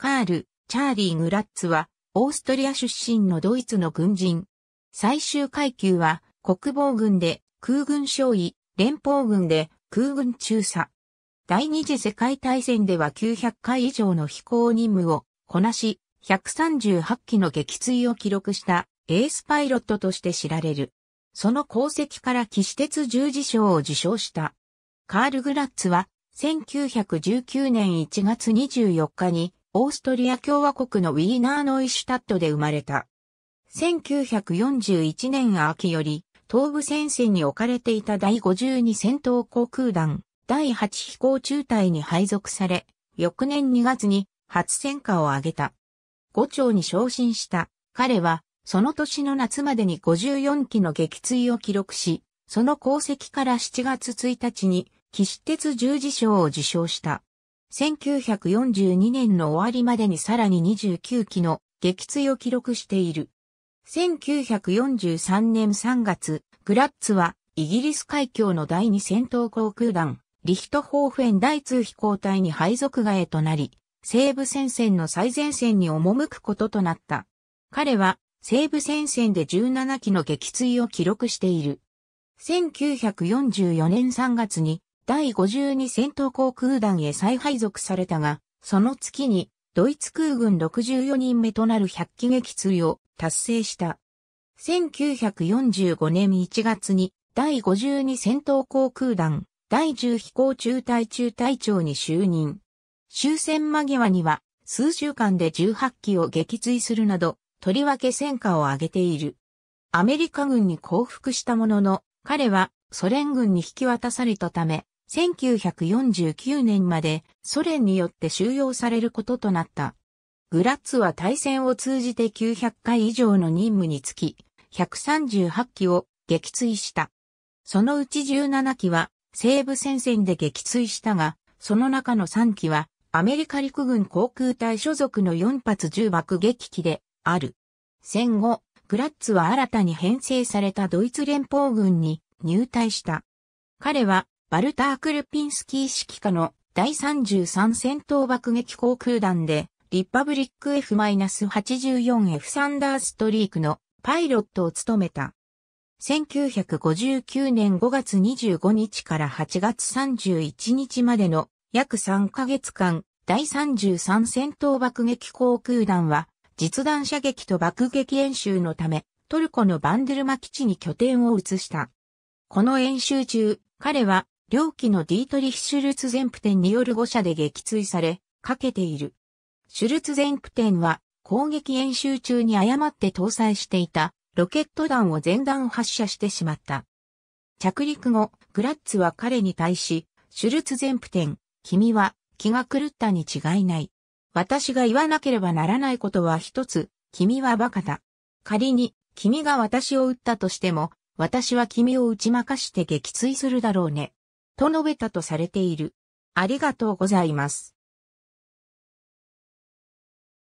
カール、チャーリー・グラッツは、オーストリア出身のドイツの軍人。最終階級は、国防軍で空軍少尉、連邦軍で空軍中佐。第二次世界大戦では900回以上の飛行任務をこなし、138機の撃墜を記録したエースパイロットとして知られる。その功績から騎士鉄十字章を受賞した。カール・グラッツは1919年1月24日にオーストリア共和国のウィーナーノイシュタットで生まれた。1941年秋より、東部戦線に置かれていた第52戦闘航空団、第8飛行中隊に配属され、翌年2月に初戦果を挙げた。五丁に昇進した。彼は、その年の夏までに54機の撃墜を記録し、その功績から7月1日に、騎士鉄十字章を受章した。1942年の終わりまでにさらに29機の撃墜を記録している。1943年3月、グラッツはイギリス海峡の第2戦闘航空団、リヒトホーフェン第2飛行隊に配属外となり、西部戦線の最前線に赴くこととなった。彼は西部戦線で17機の撃墜を記録している。1944年3月に第52戦闘航空団へ再配属されたが、その月にドイツ空軍64人目となる100機撃墜を達成した。1945年1月に第52戦闘航空団第10飛行中隊中隊長に就任。終戦間際には数週間で18機を撃墜するなど、とりわけ戦果を上げている。アメリカ軍に降伏したものの、彼はソ連軍に引き渡されたため、1949年までソ連によって収容されることとなった。グラッツは対戦を通じて900回以上の任務につき、138機を撃墜した。そのうち17機は西部戦線で撃墜したが、その中の3機はアメリカ陸軍航空隊所属の4発10爆撃機である。戦後、グラッツは新たに編成されたドイツ連邦軍に入隊した。彼はバルター・クルピンスキー指揮下の第33戦闘爆撃航空団で、リッパブリック F-84F サンダーストリークのパイロットを務めた。1959年5月25日から8月31日までの約3ヶ月間、第33戦闘爆撃航空団は、実弾射撃と爆撃演習のため、トルコのバンデルマ基地に拠点を移した。この演習中、彼は両機のディートリヒ・シュルツゼンプテンによる誤射で撃墜され、かけている。シュルツゼンプテンは攻撃演習中に誤って搭載していたロケット弾を全弾発射してしまった。着陸後、グラッツは彼に対し、シュルツゼンプテン、君は気が狂ったに違いない。私が言わなければならないことは一つ、君は馬鹿だ。仮に、君が私を撃ったとしても、私は君を打ち負かして撃墜するだろうね。と述べたとされている。ありがとうございます。